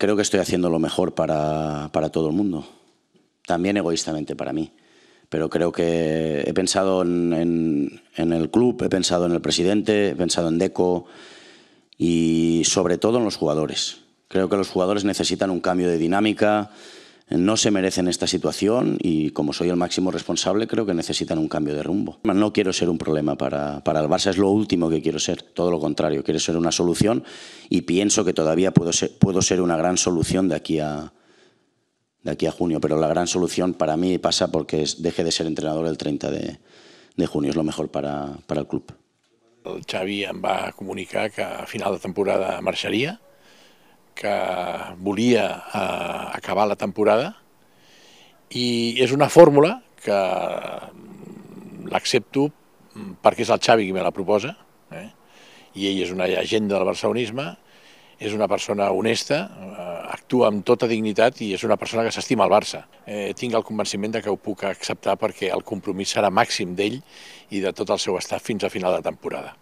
creo que estoy haciendo lo mejor para, todo el mundo, también egoístamente para mí. Pero creo que he pensado en el club, he pensado en el presidente, he pensado en Deco y sobre todo en los jugadores. Creo que los jugadores necesitan un cambio de dinámica, no se merecen esta situación y como soy el máximo responsable creo que necesitan un cambio de rumbo. No quiero ser un problema para, para el Barça, es lo último que quiero ser, todo lo contrario, quiero ser una solución y pienso que todavía puedo ser, puedo ser una gran solución de aquí a, de aquí a junio, pero la gran solución para mí pasa porque deje de ser entrenador el 30 de, junio, es lo mejor para, el club. El Xavi em a comunicar que a final de temporada marcharía. que volia eh, acabar la temporada i és una fórmula que l'accepto perquè és el Xavi qui me la proposa eh? i ell és una agenda del barcelonisme, és una persona honesta, eh, actua amb tota dignitat i és una persona que s'estima el Barça. Eh, tinc el convenciment de que ho puc acceptar perquè el compromís serà màxim d'ell i de tot el seu estat fins a final de temporada.